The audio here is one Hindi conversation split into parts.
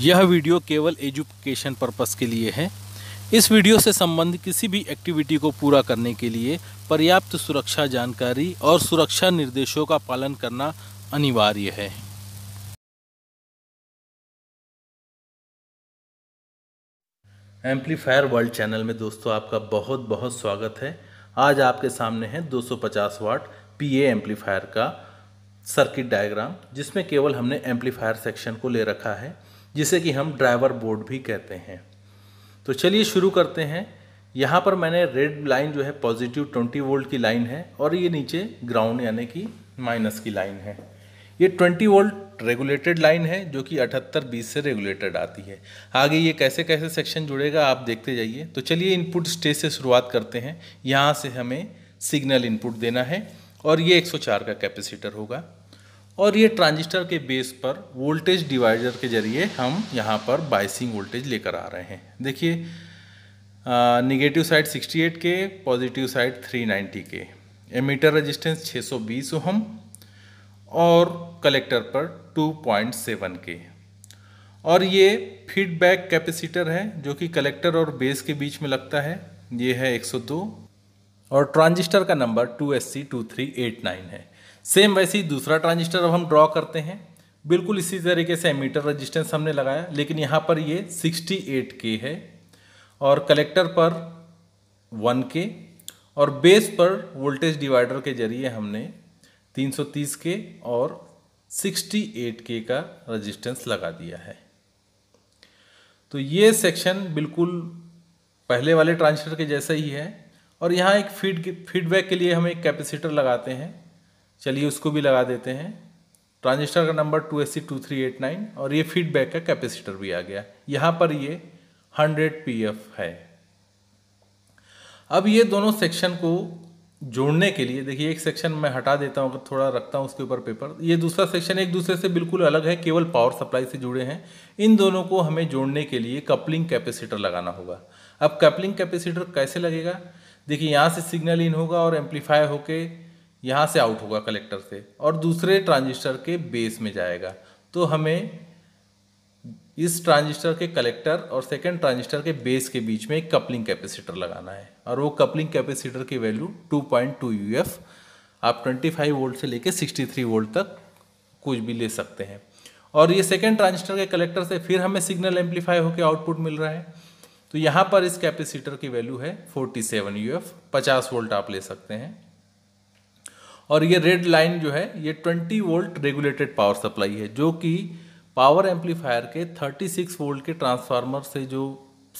यह वीडियो केवल एजुकेशन पर्पस के लिए है इस वीडियो से संबंधित किसी भी एक्टिविटी को पूरा करने के लिए पर्याप्त सुरक्षा जानकारी और सुरक्षा निर्देशों का पालन करना अनिवार्य है एम्पलीफायर वर्ल्ड चैनल में दोस्तों आपका बहुत बहुत स्वागत है आज आपके सामने है 250 वाट पी एम्पलीफायर का सर्किट डायग्राम जिसमें केवल हमने एम्पलीफायर सेक्शन को ले रखा है जिसे कि हम ड्राइवर बोर्ड भी कहते हैं तो चलिए शुरू करते हैं यहाँ पर मैंने रेड लाइन जो है पॉजिटिव 20 वोल्ट की लाइन है और ये नीचे ग्राउंड यानी कि माइनस की लाइन है ये 20 वोल्ट रेगुलेटेड लाइन है जो कि अठहत्तर बीस से रेगुलेटेड आती है आगे ये कैसे कैसे सेक्शन जुड़ेगा आप देखते जाइए तो चलिए इनपुट स्टेज से शुरुआत करते हैं यहाँ से हमें सिग्नल इनपुट देना है और ये 104 का कैपेसिटर होगा और ये ट्रांजिस्टर के बेस पर वोल्टेज डिवाइडर के जरिए हम यहाँ पर बाइसिंग वोल्टेज लेकर आ रहे हैं देखिए निगेटिव साइड 68 के पॉजिटिव साइड 390 के एमीटर रेजिस्टेंस 620 ओहम और कलेक्टर पर 2.7 के और ये फीडबैक कैपेसिटर है जो कि कलेक्टर और बेस के बीच में लगता है ये है 102 और ट्रांजिस्टर का नंबर 2SC2389 है सेम वैसे ही दूसरा ट्रांजिस्टर अब हम ड्रॉ करते हैं बिल्कुल इसी तरीके से मीटर रजिस्टेंस हमने लगाया लेकिन यहाँ पर ये 68 के है और कलेक्टर पर 1 के और बेस पर वोल्टेज डिवाइडर के जरिए हमने 330 के और 68 के का रजिस्टेंस लगा दिया है तो ये सेक्शन बिल्कुल पहले वाले ट्रांजिस्टर के जैसा ही है और यहाँ एक फीड फीडबैक के लिए हम एक कैपेसिटर लगाते हैं चलिए उसको भी लगा देते हैं ट्रांजिस्टर का number two S C two three eight nine और ये फीडबैक का कैपेसिटर भी आ गया यहाँ पर ये हंड्रेड पी एफ है अब ये दोनों सेक्शन को जोड़ने के लिए देखिए एक सेक्शन मैं हटा देता हूँ थोड़ा रखता हूँ उसके ऊपर पेपर ये दूसरा सेक्शन एक दूसरे से बिल्कुल अलग है केवल पावर सप्लाई से जुड़े हैं इन दोनों को हमें जोड़ने के लिए कपलिंग कैपेसिटर लगाना होगा अब कपलिंग कैपेसिटर कैसे लगेगा देखिए यहाँ से सिग्नल इन होगा और एम्पलीफाई होके यहाँ से आउट होगा कलेक्टर से और दूसरे ट्रांजिस्टर के बेस में जाएगा तो हमें इस ट्रांजिस्टर के कलेक्टर और सेकेंड ट्रांजिस्टर के बेस के बीच में एक कपलिंग कैपेसिटर लगाना है और वो कपलिंग कैपेसिटर की वैल्यू 2.2 पॉइंट आप 25 वोल्ट से लेके 63 वोल्ट तक कुछ भी ले सकते हैं और ये सेकेंड ट्रांजिस्टर के कलेक्टर से फिर हमें सिग्नल एम्पलीफाई होकर आउटपुट मिल रहा है तो यहाँ पर इस कैपेसिटर की वैल्यू है 47 यू एफ वोल्ट आप ले सकते हैं और ये रेड लाइन जो है ये 20 वोल्ट रेगुलेटेड पावर सप्लाई है जो कि पावर एम्पलीफायर के 36 वोल्ट के ट्रांसफार्मर से जो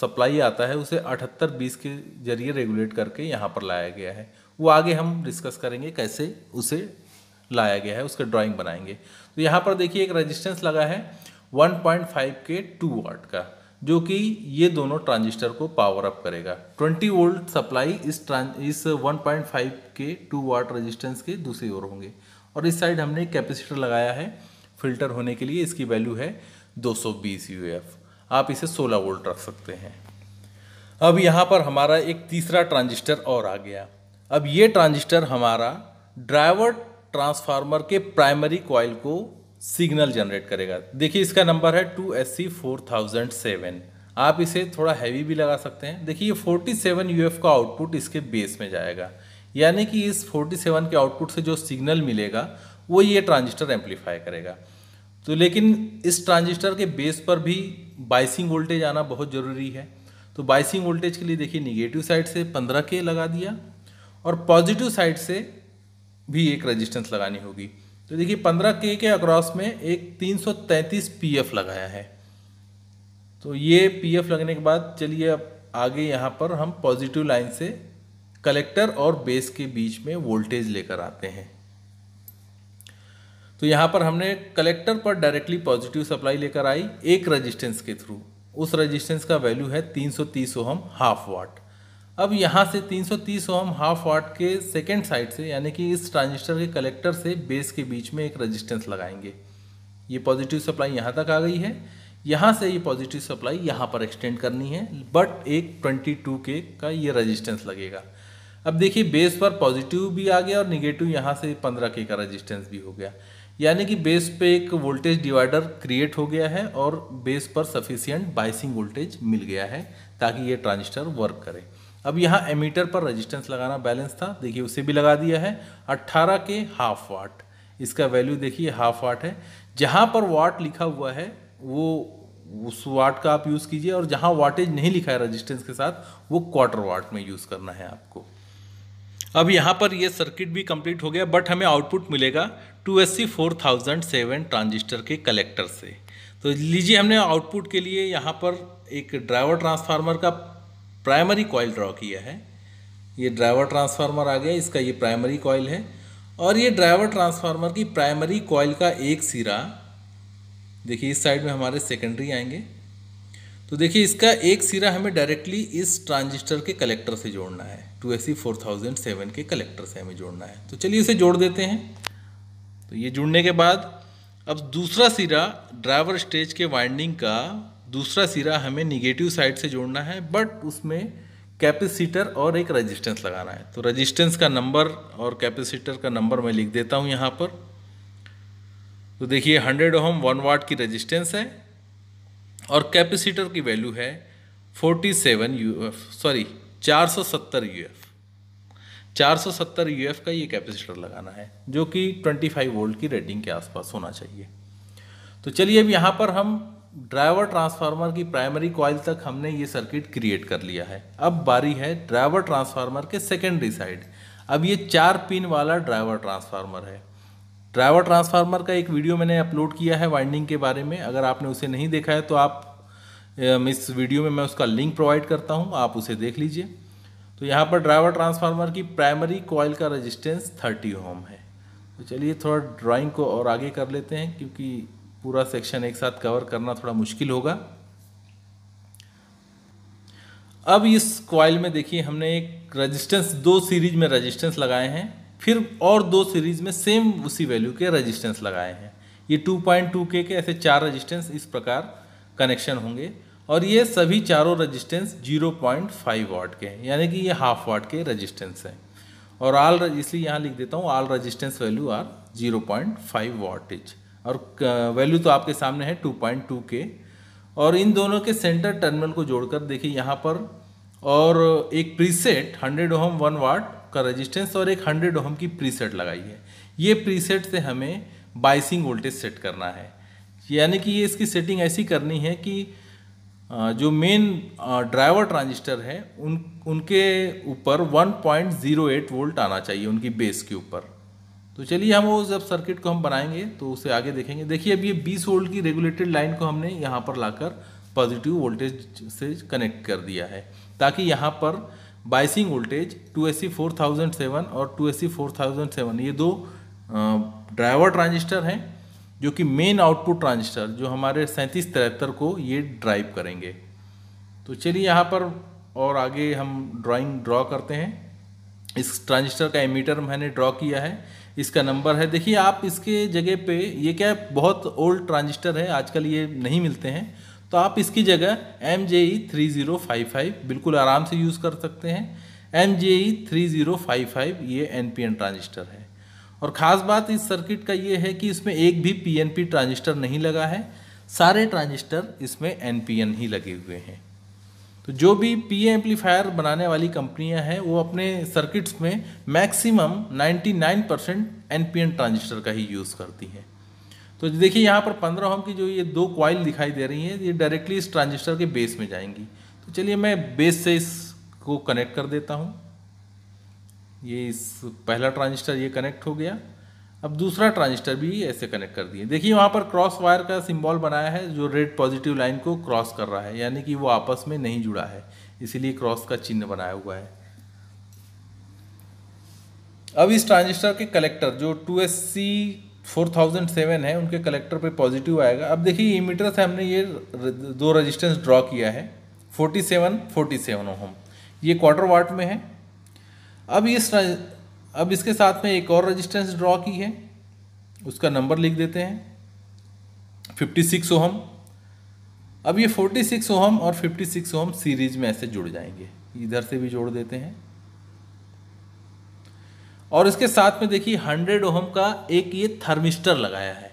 सप्लाई आता है उसे अठहत्तर बीस के जरिए रेगुलेट करके यहाँ पर लाया गया है वो आगे हम डिस्कस करेंगे कैसे उसे लाया गया है उसका ड्राइंग बनाएंगे तो यहाँ पर देखिए एक रजिस्टेंस लगा है 1.5 के 2 वाट का जो कि ये दोनों ट्रांजिस्टर को पावर अप करेगा 20 वोल्ट सप्लाई इस इस 1.5 के 2 वाट रेजिस्टेंस के दूसरी ओर होंगे और इस साइड हमने कैपेसिटर लगाया है फिल्टर होने के लिए इसकी वैल्यू है 220 सौ आप इसे 16 वोल्ट रख सकते हैं अब यहाँ पर हमारा एक तीसरा ट्रांजिस्टर और आ गया अब ये ट्रांजिस्टर हमारा ड्राइवर ट्रांसफार्मर के प्राइमरी कॉयल को सिग्नल जनरेट करेगा देखिए इसका नंबर है two S C four thousand seven आप इसे थोड़ा हैवी भी लगा सकते हैं देखिए ये फोर्टी सेवन यू एफ़ का आउटपुट इसके बेस में जाएगा यानी कि इस फोर्टी सेवन के आउटपुट से जो सिग्नल मिलेगा वो ये ट्रांजिस्टर एम्पलीफाई करेगा तो लेकिन इस ट्रांजिस्टर के बेस पर भी बाइसिंग वोल्टेज आना बहुत ज़रूरी है तो बाइसिंग वोल्टेज के लिए देखिए निगेटिव साइड से पंद्रह के लगा दिया और पॉजिटिव साइड से भी एक रेजिस्टेंस लगानी होगी तो देखिए पंद्रह के के अक्रॉस में एक तीन सौ तैंतीस पी एफ लगाया है तो ये पी एफ लगने के बाद चलिए अब आगे यहाँ पर हम पॉजिटिव लाइन से कलेक्टर और बेस के बीच में वोल्टेज लेकर आते हैं तो यहाँ पर हमने कलेक्टर पर डायरेक्टली पॉजिटिव सप्लाई लेकर आई एक रेजिस्टेंस के थ्रू उस रेजिस्टेंस का वैल्यू है 330 सौ ओहम हाफ वाट अब यहाँ से 330 ओम हाफ वाट के सेकेंड साइड से यानी कि इस ट्रांजिस्टर के कलेक्टर से बेस के बीच में एक रेजिस्टेंस लगाएंगे ये पॉजिटिव सप्लाई यहाँ तक आ गई है यहाँ से ये पॉजिटिव सप्लाई यहाँ पर एक्सटेंड करनी है बट एक 22 के का ये रेजिस्टेंस लगेगा अब देखिए बेस पर पॉजिटिव भी आ गया और निगेटिव यहाँ से पंद्रह के का रजिस्टेंस भी हो गया यानी कि बेस पर एक वोल्टेज डिवाइडर क्रिएट हो गया है और बेस पर सफिशियंट बाइसिंग वोल्टेज मिल गया है ताकि ये ट्रांजिस्टर वर्क करें अब यहाँ एमीटर पर रजिस्टेंस लगाना बैलेंस था देखिए उसे भी लगा दिया है 18 के हाफ वाट इसका वैल्यू देखिए हाफ वाट है जहाँ पर वाट लिखा हुआ है वो उस वाट का आप यूज़ कीजिए और जहाँ वाटेज नहीं लिखा है रजिस्टेंस के साथ वो क्वार्टर वाट में यूज़ करना है आपको अब यहाँ पर ये सर्किट भी कंप्लीट हो गया बट हमें आउटपुट मिलेगा two S C four thousand seven transistor के कलेक्टर से तो लीजिए हमने आउटपुट के लिए यहाँ पर एक ड्राइवर ट्रांसफार्मर का प्राइमरी कॉयल ड्रॉ किया है ये ड्राइवर ट्रांसफार्मर आ गया इसका ये प्राइमरी कॉयल है और ये ड्राइवर ट्रांसफार्मर की प्राइमरी कॉयल का एक सिरा देखिए इस साइड में हमारे सेकेंडरी आएंगे तो देखिए इसका एक सिरा हमें डायरेक्टली इस ट्रांजिस्टर के कलेक्टर से जोड़ना है two S C four thousand seven के कलेक्टर से हमें जोड़ना है तो चलिए इसे जोड़ देते हैं तो ये जुड़ने के बाद अब दूसरा सिरा ड्राइवर स्टेज के वाइंडिंग का दूसरा सिरा हमें निगेटिव साइड से जोड़ना है बट उसमें कैपेसिटर और एक रेजिस्टेंस लगाना है तो रेजिस्टेंस का नंबर और कैपेसिटर का नंबर मैं लिख देता हूँ यहाँ पर तो देखिए 100 ओम 1 वाट की रेजिस्टेंस है और कैपेसिटर की वैल्यू है 47 एफ सॉरी 470 सत्तर यू एफ का ये कैपेसिटर लगाना है जो कि 25 वोल्ट की रेडिंग के आसपास होना चाहिए तो चलिए अब यहाँ पर हम ड्राइवर ट्रांसफार्मर की प्राइमरी कॉइल तक हमने ये सर्किट क्रिएट कर लिया है अब बारी है ड्राइवर ट्रांसफार्मर के सेकेंडरी साइड अब ये चार पिन वाला ड्राइवर ट्रांसफार्मर है ड्राइवर ट्रांसफार्मर का एक वीडियो मैंने अपलोड किया है वाइंडिंग के बारे में अगर आपने उसे नहीं देखा है तो आप इस वीडियो में मैं उसका लिंक प्रोवाइड करता हूँ आप उसे देख लीजिए तो यहाँ पर ड्राइवर ट्रांसफार्मर की प्राइमरी कॉयल का रजिस्टेंस थर्टी होम है तो चलिए थोड़ा ड्राइंग को और आगे कर लेते हैं क्योंकि पूरा सेक्शन एक साथ कवर करना थोड़ा मुश्किल होगा अब इस क्वाइल में देखिए हमने एक रजिस्टेंस दो सीरीज में रजिस्टेंस लगाए हैं फिर और दो सीरीज में सेम उसी वैल्यू के रजिस्टेंस लगाए हैं ये 2.2 के के ऐसे चार रजिस्टेंस इस प्रकार कनेक्शन होंगे और ये सभी चारों रजिस्टेंस 0.5 वाट के हैं यानी कि ये हाफ वाट के रजिस्टेंस हैं और आल इसलिए यहाँ लिख देता हूँ all resistance value are zero 0.5 wattage और वैल्यू तो आपके सामने है 2.2 के और इन दोनों के सेंटर टर्मिनल को जोड़कर देखिए यहाँ पर और एक प्रीसेट 100 ओहम 1 वाट का रेजिस्टेंस और एक 100 ओहम की प्रीसेट लगाई है ये प्रीसेट से हमें बाइसिंग वोल्टेज सेट करना है यानी कि ये इसकी सेटिंग ऐसी करनी है कि जो मेन ड्राइवर ट्रांजिस्टर है उन उनके ऊपर 1.08 वोल्ट आना चाहिए उनकी बेस के ऊपर तो चलिए हम वो जब सर्किट को हम बनाएंगे तो उसे आगे देखेंगे देखिए अब ये 20 वोल्ट की रेगुलेटेड लाइन को हमने यहाँ पर लाकर पॉजिटिव वोल्टेज से कनेक्ट कर दिया है ताकि यहाँ पर बाइसिंग वोल्टेज टू एस और टू एस ये दो ड्राइवर ट्रांजिस्टर हैं जो कि मेन आउटपुट ट्रांजिस्टर जो हमारे सैंतीस तिहत्तर को ये ड्राइव करेंगे तो चलिए यहाँ पर और आगे हम ड्राइंग ड्रॉ करते हैं इस ट्रांजिस्टर का एमीटर मैंने ड्रॉ किया है इसका नंबर है देखिए आप इसके जगह पे ये क्या है बहुत ओल्ड ट्रांजिस्टर है आजकल ये नहीं मिलते हैं तो आप इसकी जगह M J E three zero five five बिल्कुल आराम से यूज़ कर सकते हैं M J E three zero five five ये एन पी एन ट्रांजिस्टर है और ख़ास बात इस सर्किट का ये है कि इसमें एक भी पी एन पी ट्रांजिस्टर नहीं लगा है सारे ट्रांजिस्टर इसमें एन पी एन ही लगे हुए हैं तो जो भी पी एम्पलीफायर बनाने वाली कंपनियां हैं वो अपने सर्किट्स में maximum 99 percent N P transistor का ही यूज़ करती हैं तो देखिए यहाँ पर 15 ओम की जो ये दो क्वाइल दिखाई दे रही हैं ये डायरेक्टली इस ट्रांजिस्टर के बेस में जाएंगी तो चलिए मैं बेस से इसको कनेक्ट कर देता हूँ ये इस पहला ट्रांजिस्टर ये कनेक्ट हो गया अब दूसरा ट्रांजिस्टर भी ऐसे कनेक्ट कर दिए देखिए वहाँ पर क्रॉस वायर का सिंबल बनाया है जो रेड पॉजिटिव लाइन को क्रॉस कर रहा है यानी कि वो आपस में नहीं जुड़ा है इसीलिए क्रॉस का चिन्ह बनाया हुआ है अब इस ट्रांजिस्टर के कलेक्टर जो two S C four thousand seven है उनके कलेक्टर पे पॉजिटिव आएगा अब देखिए इमीटर से हमने ये दो रजिस्टेंस ड्रॉ किया है forty seven forty seven ohm ये क्वार्टर वाट में है अब इस अब इसके साथ में एक और रजिस्टेंस ड्रॉ की है उसका नंबर लिख देते हैं 56 ओहम अब ये 46 ओहम और 56 ओहम सीरीज में ऐसे जुड़ जाएंगे इधर से भी जोड़ देते हैं और इसके साथ में देखिए 100 ओहम का एक ये थर्मिस्टर लगाया है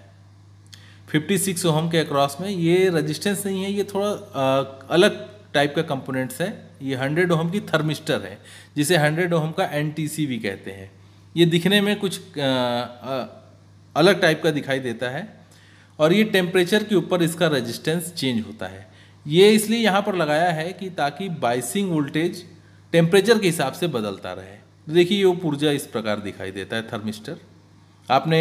56 ओहम के अक्रॉस में ये रेजिस्टेंस नहीं है ये थोड़ा अलग टाइप का कंपोनेंट्स है ये हंड्रेड ओहम की थर्मिस्टर है जिसे हंड्रेड ओहम का एन भी कहते हैं ये दिखने में कुछ आ, अलग टाइप का दिखाई देता है और ये टेम्परेचर के ऊपर इसका रेजिस्टेंस चेंज होता है ये इसलिए यहाँ पर लगाया है कि ताकि बाइसिंग वोल्टेज टेम्परेचर के हिसाब से बदलता रहे देखिए ये पुर्जा इस प्रकार दिखाई देता है थर्मिस्टर आपने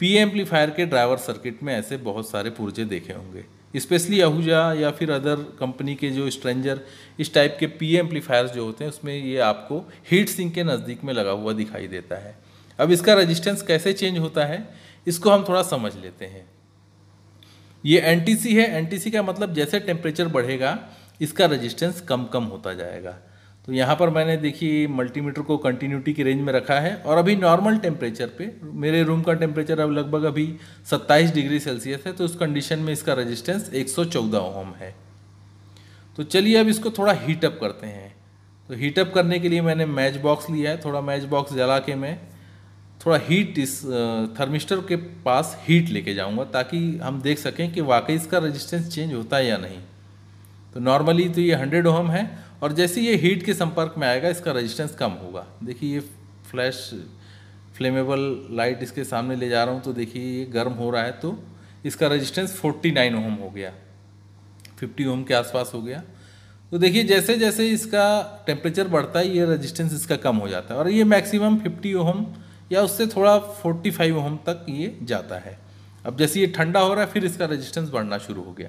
पी एम्पलीफायर के ड्राइवर सर्किट में ऐसे बहुत सारे पुर्जे देखे होंगे स्पेशली आहूजा या फिर अदर कंपनी के जो स्ट्रेंजर इस टाइप के पी एम्पलीफायर जो होते हैं उसमें ये आपको हीट सिंक के नज़दीक में लगा हुआ दिखाई देता है अब इसका रजिस्टेंस कैसे चेंज होता है इसको हम थोड़ा समझ लेते हैं ये एन है एन का मतलब जैसे टेम्परेचर बढ़ेगा इसका रजिस्टेंस कम कम होता जाएगा तो यहाँ पर मैंने देखिए मल्टीमीटर को कंटिन्यूटी की रेंज में रखा है और अभी नॉर्मल टेम्परेचर पे मेरे रूम का टेम्परेचर अब लगभग अभी 27 डिग्री सेल्सियस है तो उस कंडीशन में इसका रेजिस्टेंस 114 ओम है तो चलिए अब इसको थोड़ा हीटअप करते हैं तो हीटअप करने के लिए मैंने मैच बॉक्स लिया है थोड़ा मैच बॉक्स जला के मैं थोड़ा हीट इस थर्मिस्टर के पास हीट लेके जाऊँगा ताकि हम देख सकें कि वाकई इसका रजिस्टेंस चेंज होता है या नहीं तो नॉर्मली तो ये हंड्रेड ओहम है और जैसे ये हीट के संपर्क में आएगा इसका रेजिस्टेंस कम होगा देखिए ये फ्लैश फ्लेमेबल लाइट इसके सामने ले जा रहा हूँ तो देखिए ये गर्म हो रहा है तो इसका रेजिस्टेंस 49 ओम हो गया 50 ओम के आसपास हो गया तो देखिए जैसे जैसे इसका टेम्परेचर बढ़ता है ये रजिस्टेंस इसका कम हो जाता है और ये मैक्सिमम फिफ्टी ओम या उससे थोड़ा फोर्टी फाइव तक ये जाता है अब जैसे ये ठंडा हो रहा है फिर इसका रजिस्टेंस बढ़ना शुरू हो गया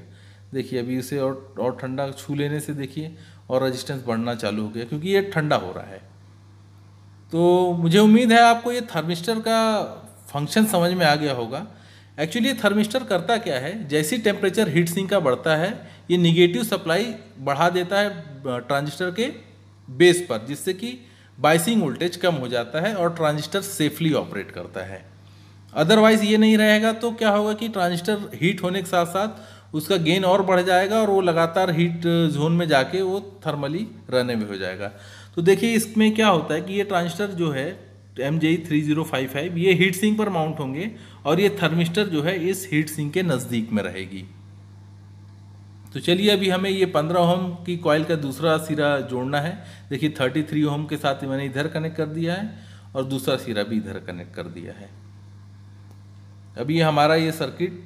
देखिए अभी उसे और और ठंडा छू लेने से देखिए और रेजिस्टेंस बढ़ना चालू हो गया क्योंकि ये ठंडा हो रहा है तो मुझे उम्मीद है आपको ये थर्मिस्टर का फंक्शन समझ में आ गया होगा एक्चुअली ये थर्मिस्टर करता क्या है जैसी टेम्परेचर हीट सिंक का बढ़ता है ये निगेटिव सप्लाई बढ़ा देता है ट्रांजिस्टर के बेस पर जिससे कि बाइसिंग वोल्टेज कम हो जाता है और ट्रांजिस्टर सेफली ऑपरेट करता है अदरवाइज़ ये नहीं रहेगा तो क्या होगा कि ट्रांजिस्टर हीट होने के साथ साथ उसका गेन और बढ़ जाएगा और वो लगातार हीट जोन में जाके वो थर्मली रहने में हो जाएगा तो देखिए इसमें क्या होता है कि ये ट्रांजिस्टर जो है M J three zero five five ये हीट सिंक पर माउंट होंगे और ये थर्मिस्टर जो है इस हीट सिंक के नज़दीक में रहेगी तो चलिए अभी हमें ये पंद्रह ओम की कॉयल का दूसरा सिरा जोड़ना है देखिए थर्टी थ्री ओम के साथ मैंने इधर कनेक्ट कर दिया है और दूसरा सिरा भी इधर कनेक्ट कर दिया है अभी हमारा ये सर्किट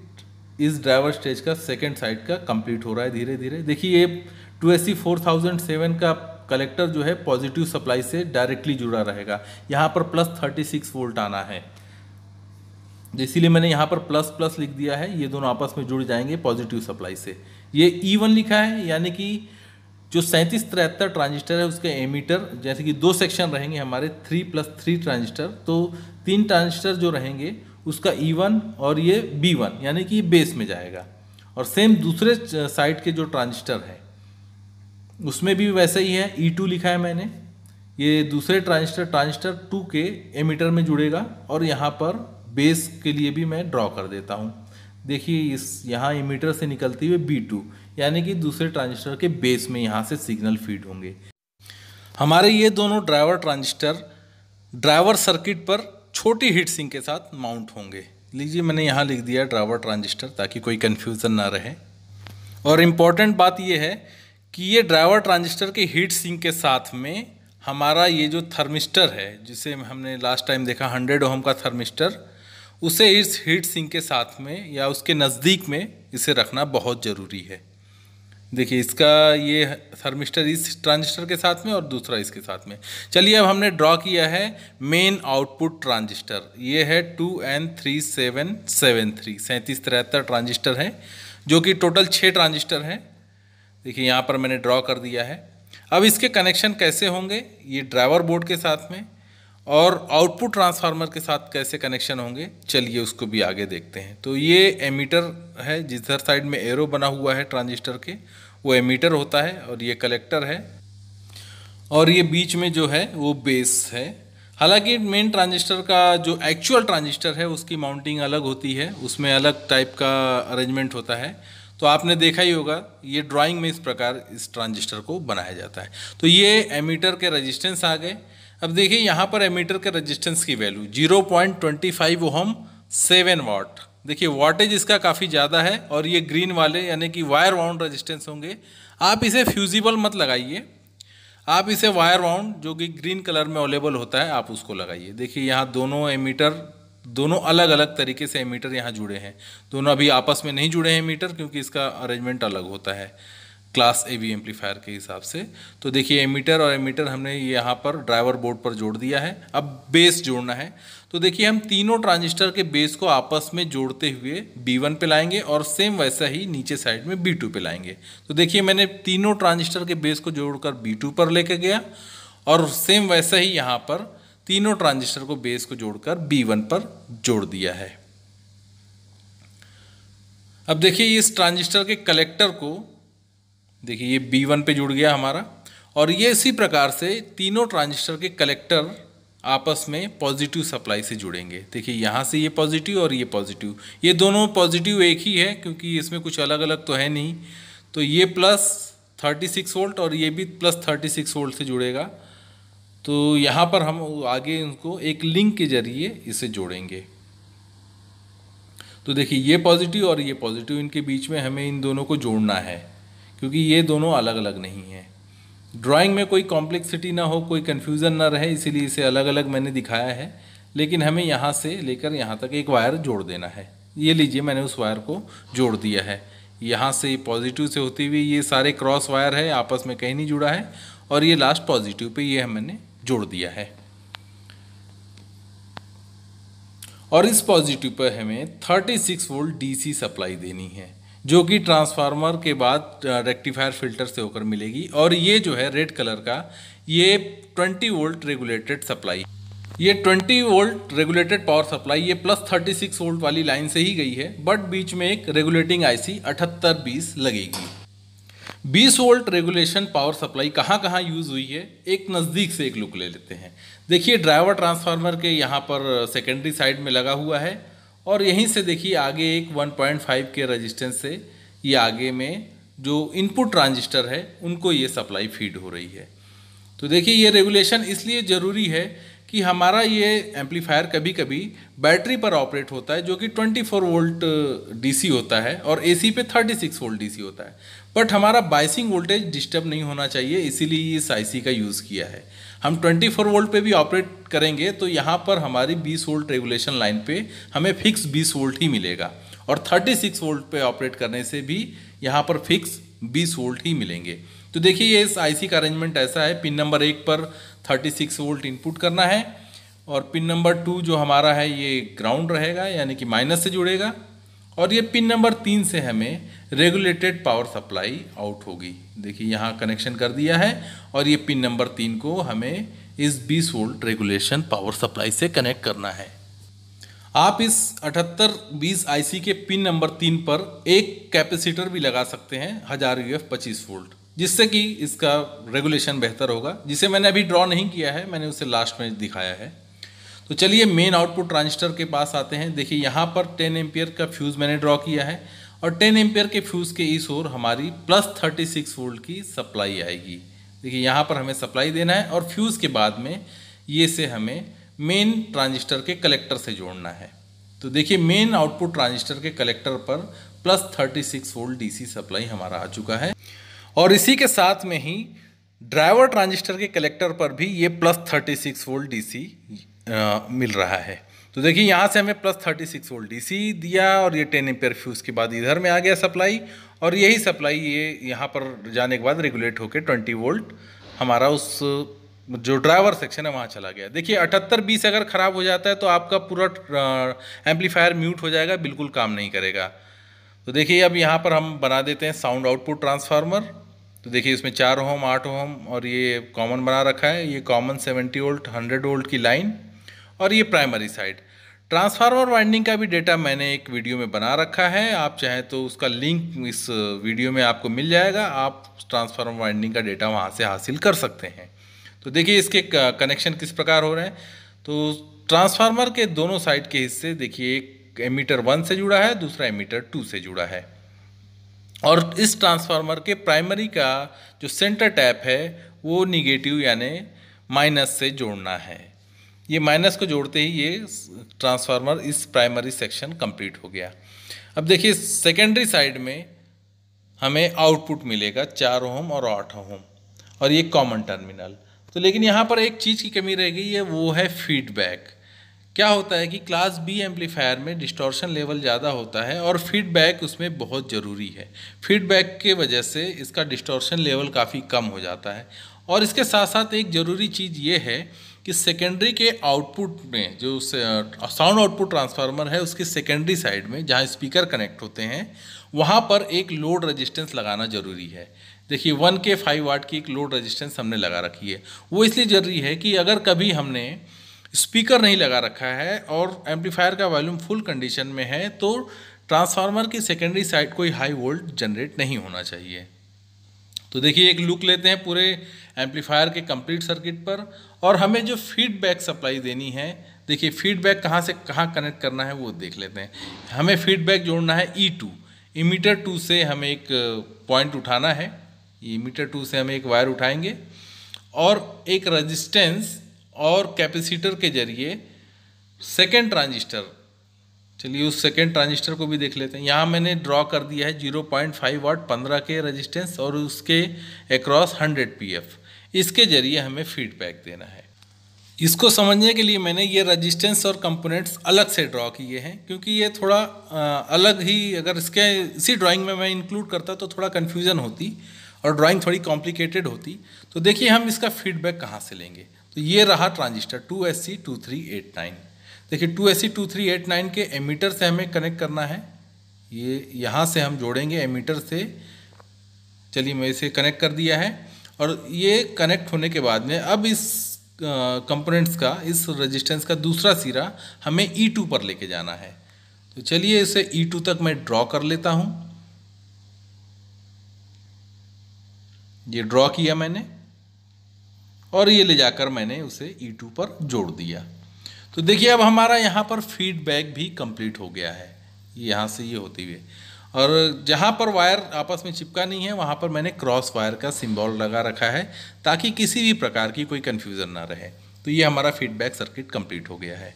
इस ड्राइवर स्टेज का सेकेंड साइड का कंप्लीट हो रहा है धीरे धीरे देखिए ये two S C four thousand seven का कलेक्टर जो है पॉजिटिव सप्लाई से डायरेक्टली जुड़ा रहेगा यहाँ पर प्लस थर्टी सिक्स वोल्ट आना है इसीलिए मैंने यहाँ पर प्लस प्लस लिख दिया है ये दोनों आपस में जुड़ जाएंगे पॉजिटिव सप्लाई से ये ई e वन लिखा है यानी कि जो सैंतीस तिहत्तर ट्रांजिस्टर है उसके एमीटर जैसे कि दो सेक्शन रहेंगे हमारे थ्री प्लस थ्री ट्रांजिस्टर तो तीन ट्रांजिस्टर जो रहेंगे उसका ई e वन और ये बी वन यानी कि बेस में जाएगा और सेम दूसरे साइड के जो ट्रांजिस्टर है उसमें भी वैसा ही है ई e टू लिखा है मैंने ये दूसरे ट्रांजिस्टर ट्रांजिस्टर टू के एमीटर में जुड़ेगा और यहाँ पर बेस के लिए भी मैं ड्रॉ कर देता हूँ देखिए इस यहाँ एमीटर से निकलती हुई बी टू यानी कि दूसरे ट्रांजिस्टर के बेस में यहाँ से सिग्नल फीड होंगे हमारे ये दोनों ड्राइवर ट्रांजिस्टर ड्राइवर सर्किट पर छोटी हीट सिंक के साथ माउंट होंगे लीजिए मैंने यहाँ लिख दिया ड्रावर ट्रांजिस्टर ताकि कोई कन्फ्यूज़न ना रहे और इम्पॉर्टेंट बात यह है कि ये ड्राइवर ट्रांजिस्टर के हीट सिंक के साथ में हमारा ये जो थर्मिस्टर है जिसे हमने लास्ट टाइम देखा हंड्रेड ओहम का थर्मिस्टर उसे इस हीट सिंक के साथ में या उसके नज़दीक में इसे रखना बहुत ज़रूरी है देखिए इसका ये थर्मिस्टर इस ट्रांजिस्टर के साथ में और दूसरा इसके साथ में चलिए अब हमने ड्रॉ किया है मेन आउटपुट ट्रांजिस्टर ये है two N three seven seven three सैंतीस तिहत्तर ट्रांजिस्टर है जो कि टोटल छः ट्रांजिस्टर हैं देखिए यहाँ पर मैंने ड्रॉ कर दिया है अब इसके कनेक्शन कैसे होंगे ये ड्राइवर बोर्ड के साथ में और आउटपुट ट्रांसफार्मर के साथ कैसे कनेक्शन होंगे चलिए उसको भी आगे देखते हैं तो ये एमीटर है जिधर साइड में एरो बना हुआ है ट्रांजिस्टर के वो एमीटर होता है और ये कलेक्टर है और ये बीच में जो है वो बेस है हालांकि मेन ट्रांजिस्टर का जो एक्चुअल ट्रांजिस्टर है उसकी माउंटिंग अलग होती है उसमें अलग टाइप का अरेंजमेंट होता है तो आपने देखा ही होगा ये ड्राइंग में इस प्रकार इस ट्रांजिस्टर को बनाया जाता है तो ये एमीटर के रेजिस्टेंस आ गए अब देखिए यहाँ पर एमीटर के रेजिस्टेंस की value 0.25 point twenty five ohm seven watt देखिए वाटेज इसका काफ़ी ज़्यादा है और ये ग्रीन वाले यानी कि वायर वाउंड रेजिस्टेंस होंगे आप इसे फ्यूजिबल मत लगाइए आप इसे वायर वाउंड जो कि ग्रीन कलर में अवेलेबल होता है आप उसको लगाइए देखिए यहाँ दोनों एमीटर दोनों अलग अलग तरीके से एमीटर यहाँ जुड़े हैं दोनों अभी आपस में नहीं जुड़े हैं एमीटर क्योंकि इसका अरेंजमेंट अलग होता है क्लास ए बी एम्पलीफायर के हिसाब से तो देखिए एमीटर और एमीटर हमने यहाँ पर ड्राइवर बोर्ड पर जोड़ दिया है अब बेस जोड़ना है तो देखिए हम तीनों ट्रांजिस्टर के बेस को आपस में जोड़ते हुए B1 पे लाएंगे और सेम वैसा ही नीचे साइड में B2 पे लाएंगे तो देखिए मैंने तीनों ट्रांजिस्टर के बेस को जोड़कर B2 पर लेके गया और सेम वैसा ही यहाँ पर तीनों ट्रांजिस्टर को बेस को जोड़कर B1 पर जोड़ दिया है अब देखिए इस ट्रांजिस्टर के कलेक्टर को देखिए ये बी वन पे जुड़ गया हमारा और ये इसी प्रकार से तीनों ट्रांजिस्टर के कलेक्टर आपस में पॉजिटिव सप्लाई से जुड़ेंगे देखिए यहाँ से ये पॉजिटिव और ये पॉजिटिव ये दोनों पॉजिटिव एक ही है क्योंकि इसमें कुछ अलग अलग तो है नहीं तो ये प्लस थर्टी सिक्स वोल्ट और ये भी प्लस थर्टी सिक्स वोल्ट से जुड़ेगा तो यहाँ पर हम आगे उनको एक लिंक के जरिए इसे जोड़ेंगे तो देखिए ये पॉजिटिव और ये पॉजिटिव इनके बीच में हमें इन दोनों को जोड़ना है क्योंकि ये दोनों अलग अलग नहीं हैं ड्राइंग में कोई कॉम्प्लेक्सिटी ना हो कोई कन्फ्यूज़न ना रहे इसीलिए इसे अलग अलग मैंने दिखाया है लेकिन हमें यहाँ से लेकर यहाँ तक एक वायर जोड़ देना है ये लीजिए मैंने उस वायर को जोड़ दिया है यहाँ से पॉजिटिव से होती हुई ये सारे क्रॉस वायर है आपस में कहीं नहीं जुड़ा है और ये लास्ट पॉजिटिव पे ये हमने जोड़ दिया है और इस पॉजिटिव पर हमें 36 वोल्ट डीसी सप्लाई देनी है जो कि ट्रांसफार्मर के बाद रेक्टिफायर फिल्टर से होकर मिलेगी और ये जो है रेड कलर का ये 20 वोल्ट रेगुलेटेड सप्लाई ये 20 वोल्ट रेगुलेटेड पावर सप्लाई ये प्लस 36 वोल्ट वाली लाइन से ही गई है बट बीच में एक रेगुलेटिंग आईसी अठहत्तर बीस लगेगी 20 वोल्ट रेगुलेशन पावर सप्लाई कहाँ कहाँ यूज़ हुई है एक नज़दीक से एक लुक ले लेते हैं देखिए ड्राइवर ट्रांसफार्मर के यहाँ पर सेकेंडरी साइड में लगा हुआ है और यहीं से देखिए आगे एक 1.5 के रजिस्टेंस से ये आगे में जो इनपुट ट्रांजिस्टर है उनको ये सप्लाई फीड हो रही है तो देखिए ये रेगुलेशन इसलिए ज़रूरी है कि हमारा ये एम्पलीफायर कभी कभी बैटरी पर ऑपरेट होता है जो कि 24 वोल्ट डीसी होता है और एसी पे 36 वोल्ट डीसी होता है बट हमारा बाइसिंग वोल्टेज डिस्टर्ब नहीं होना चाहिए इसीलिए इस आईसी का यूज़ किया है हम 24 वोल्ट पे भी ऑपरेट करेंगे तो यहाँ पर हमारी 20 वोल्ट रेगुलेशन लाइन पे हमें फिक्स 20 वोल्ट ही मिलेगा और 36 वोल्ट पे ऑपरेट करने से भी यहाँ पर फिक्स 20 वोल्ट ही मिलेंगे तो देखिए ये इस आईसी का अरेंजमेंट ऐसा है पिन नंबर एक पर 36 वोल्ट इनपुट करना है और पिन नंबर टू जो हमारा है ये ग्राउंड रहेगा यानी कि माइनस से जुड़ेगा और ये पिन नंबर तीन से हमें रेगुलेटेड पावर सप्लाई आउट होगी देखिए यहाँ कनेक्शन कर दिया है और ये पिन नंबर तीन को हमें इस 20 वोल्ट रेगुलेशन पावर सप्लाई से कनेक्ट करना है आप इस अठहत्तर बीस आई के पिन नंबर तीन पर एक कैपेसिटर भी लगा सकते हैं हज़ार यू एफ पच्चीस वोल्ट जिससे कि इसका रेगुलेशन बेहतर होगा जिसे मैंने अभी ड्रॉ नहीं किया है मैंने उसे लास्ट में दिखाया है तो चलिए मेन आउटपुट ट्रांजिस्टर के पास आते हैं देखिए यहाँ पर टेन एम्पियर का फ्यूज़ मैंने ड्रॉ किया है और टेन एम्पियर के फ्यूज़ के इस ओर हमारी प्लस थर्टी सिक्स वोल्ट की सप्लाई आएगी देखिए यहाँ पर हमें सप्लाई देना है और फ्यूज़ के बाद में ये से हमें मेन ट्रांजिस्टर के कलेक्टर से जोड़ना है तो देखिए मेन आउटपुट ट्रांजिस्टर के कलेक्टर पर प्लस 36 वोल्ट सी सप्लाई हमारा आ चुका है और इसी के साथ में ही ड्राइवर ट्रांजिस्टर के कलेक्टर पर भी ये प्लस 36 वोल्ट सी मिल रहा है तो देखिए यहाँ से हमें plus thirty six volt DC दिया और ये टेन एम्पेयर फ्यूज़ के बाद इधर में आ गया सप्लाई और यही सप्लाई ये यहाँ पर जाने के बाद रेगुलेट होकर ट्वेंटी वोल्ट हमारा उस जो ड्राइवर सेक्शन है वहाँ चला गया देखिए अठहत्तर बीस अगर ख़राब हो जाता है तो आपका पूरा एम्पलीफायर म्यूट हो जाएगा बिल्कुल काम नहीं करेगा तो देखिए अब यहाँ पर हम बना देते हैं साउंड आउटपुट ट्रांसफार्मर तो देखिए इसमें चार होम आठ होम और ये कॉमन बना रखा है ये common seventy volt hundred volt की लाइन और ये प्राइमरी साइड ट्रांसफार्मर वाइंडिंग का भी डेटा मैंने एक वीडियो में बना रखा है आप चाहें तो उसका लिंक इस वीडियो uh, में आपको मिल जाएगा आप ट्रांसफार्मर वाइंडिंग का डेटा वहाँ से हासिल कर सकते हैं तो देखिए इसके कनेक्शन uh, किस प्रकार हो रहे हैं तो ट्रांसफार्मर के दोनों साइड के हिस्से देखिए एक एमीटर वन से जुड़ा है दूसरा एमीटर टू से जुड़ा है और इस ट्रांसफार्मर के प्राइमरी का जो सेंटर टैप है वो निगेटिव यानी माइनस से जोड़ना है ये माइनस को जोड़ते ही ये ट्रांसफार्मर इस प्राइमरी सेक्शन कंप्लीट हो गया अब देखिए सेकेंडरी साइड में हमें आउटपुट मिलेगा चार ओम और आठ ओम और ये कॉमन टर्मिनल तो लेकिन यहाँ पर एक चीज़ की कमी रह गई है वो है फीडबैक क्या होता है कि क्लास बी एम्पलीफायर में डिस्टॉर्शन लेवल ज़्यादा होता है और फीडबैक उसमें बहुत ज़रूरी है फीडबैक के वजह से इसका डिस्टॉर्शन लेवल काफ़ी कम हो जाता है और इसके साथ साथ एक ज़रूरी चीज़ ये है कि सेकेंडरी के आउटपुट में जो साउंड आउटपुट ट्रांसफार्मर है उसकी सेकेंडरी साइड में जहाँ स्पीकर कनेक्ट होते हैं वहाँ पर एक लोड रेजिस्टेंस लगाना ज़रूरी है देखिए वन के फाइव वाट की एक लोड रेजिस्टेंस हमने लगा रखी है वो इसलिए ज़रूरी है कि अगर कभी हमने स्पीकर नहीं लगा रखा है और एम्पलीफायर का वॉल्यूम फुल कंडीशन में है तो ट्रांसफार्मर की सेकेंडरी साइड कोई हाई वोल्ट जनरेट नहीं होना चाहिए तो देखिए एक लुक लेते हैं पूरे एम्पलीफायर के कंप्लीट सर्किट पर और हमें जो फीडबैक सप्लाई देनी है देखिए फीडबैक कहाँ से कहाँ कनेक्ट करना है वो देख लेते हैं हमें फीडबैक जोड़ना है E e two emitter two से हमें एक पॉइंट उठाना है इमीटर टू से हम एक वायर उठाएंगे और एक रजिस्टेंस और कैपेसिटर के जरिए सेकेंड ट्रांजिस्टर चलिए उस सेकेंड ट्रांजिस्टर को भी देख लेते हैं यहाँ मैंने ड्रॉ कर दिया है 0.5 पॉइंट वाट पंद्रह के रजिस्टेंस और उसके अक्रॉस 100 पीएफ इसके जरिए हमें फीडबैक देना है इसको समझने के लिए मैंने ये रजिस्टेंस और कंपोनेंट्स अलग से ड्रॉ किए हैं क्योंकि ये थोड़ा अलग ही अगर इसके इसी ड्राइंग में मैं इंक्लूड करता तो थोड़ा कन्फ्यूज़न होती और ड्राइंग थोड़ी कॉम्प्लिकेटेड होती तो देखिए हम इसका फीडबैक कहाँ से लेंगे तो ये रहा transistor two S C two three eight nine देखिए two S C two three eight nine के एमीटर से हमें कनेक्ट करना है ये यहाँ से हम जोड़ेंगे एमीटर से चलिए मैं इसे कनेक्ट कर दिया है और ये कनेक्ट होने के बाद में अब इस कंपोनेंट्स का इस रेजिस्टेंस का दूसरा सिरा हमें ई e टू पर लेके जाना है तो चलिए इसे ई e टू तक मैं ड्रॉ कर लेता हूँ ये ड्रॉ किया मैंने और ये ले जाकर मैंने उसे ई e टू पर जोड़ दिया तो देखिए अब हमारा यहाँ पर फीडबैक भी कंप्लीट हो गया है यहाँ से ये होते हुए और जहाँ पर वायर आपस में चिपका नहीं है वहाँ पर मैंने क्रॉस वायर का सिंबल लगा रखा है ताकि किसी भी प्रकार की कोई कन्फ्यूज़न ना रहे तो ये हमारा फीडबैक सर्किट कंप्लीट हो गया है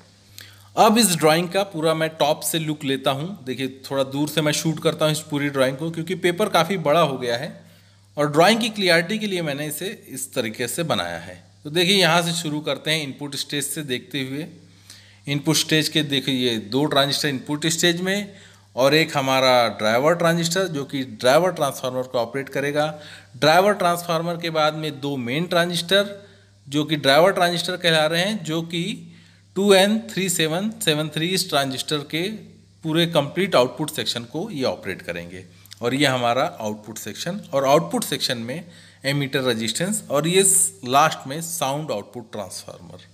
अब इस ड्राइंग का पूरा मैं टॉप से लुक लेता हूँ देखिए थोड़ा दूर से मैं शूट करता हूँ इस पूरी ड्राइंग को क्योंकि पेपर काफ़ी बड़ा हो गया है और ड्राइंग की क्लियरिटी के लिए मैंने इसे इस तरीके से बनाया है तो देखिए यहाँ से शुरू करते हैं इनपुट स्टेज से देखते हुए इनपुट स्टेज के देखिए ये दो ट्रांजिस्टर इनपुट स्टेज में और एक हमारा ड्राइवर ट्रांजिस्टर जो कि ड्राइवर ट्रांसफार्मर को ऑपरेट करेगा ड्राइवर ट्रांसफार्मर के बाद में दो मेन ट्रांजिस्टर जो कि ड्राइवर ट्रांजिस्टर कहला रहे हैं जो कि two N three seven seven three इस ट्रांजिस्टर के पूरे कंप्लीट आउटपुट सेक्शन को ये ऑपरेट करेंगे और ये हमारा आउटपुट सेक्शन और आउटपुट सेक्शन में एमीटर रजिस्टेंस और ये लास्ट में साउंड आउटपुट ट्रांसफार्मर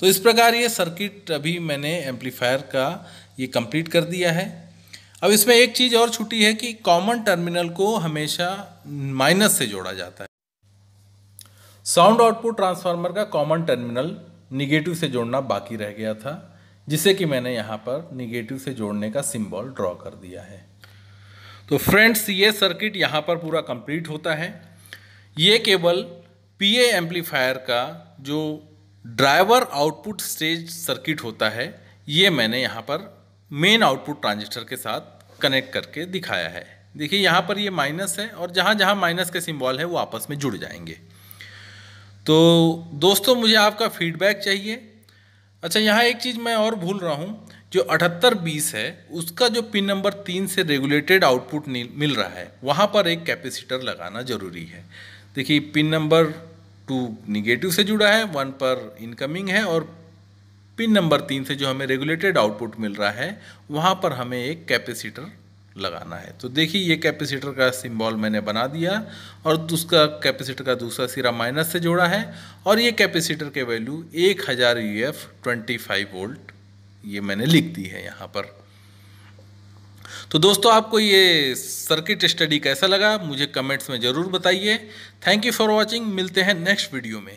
तो इस प्रकार ये सर्किट अभी मैंने एम्पलीफायर का ये कंप्लीट कर दिया है अब इसमें एक चीज़ और छुट्टी है कि कॉमन टर्मिनल को हमेशा माइनस से जोड़ा जाता है साउंड आउटपुट ट्रांसफार्मर का कॉमन टर्मिनल निगेटिव से जोड़ना बाकी रह गया था जिसे कि मैंने यहाँ पर निगेटिव से जोड़ने का सिंबल ड्रॉ कर दिया है तो फ्रेंड्स ये सर्किट यहाँ पर पूरा कंप्लीट होता है ये केवल पीए एम्पलीफायर का जो ड्राइवर आउटपुट स्टेज सर्किट होता है ये मैंने यहाँ पर मेन आउटपुट ट्रांजिस्टर के साथ कनेक्ट करके दिखाया है देखिए यहाँ पर ये माइनस है और जहाँ जहाँ माइनस के सिंबल है वो आपस में जुड़ जाएंगे तो दोस्तों मुझे आपका फीडबैक चाहिए अच्छा यहाँ एक चीज़ मैं और भूल रहा हूँ जो अठहत्तर बीस है उसका जो पिन नंबर तीन से रेगुलेटेड आउटपुट मिल रहा है वहाँ पर एक कैपेसिटर लगाना ज़रूरी है देखिए पिन नंबर टू निगेटिव से जुड़ा है वन पर इनकमिंग है और पिन नंबर तीन से जो हमें रेगुलेटेड आउटपुट मिल रहा है वहाँ पर हमें एक कैपेसिटर लगाना है तो देखिए ये कैपेसिटर का सिंबल मैंने बना दिया और उसका कैपेसिटर का दूसरा सिरा माइनस से जोड़ा है और ये कैपेसिटर के वैल्यू एक हज़ार U F twenty five volt ये मैंने लिख दी है यहाँ पर तो दोस्तों आपको ये सर्किट स्टडी कैसा लगा मुझे कमेंट्स में ज़रूर बताइए थैंक यू फॉर वॉचिंग मिलते हैं नेक्स्ट वीडियो में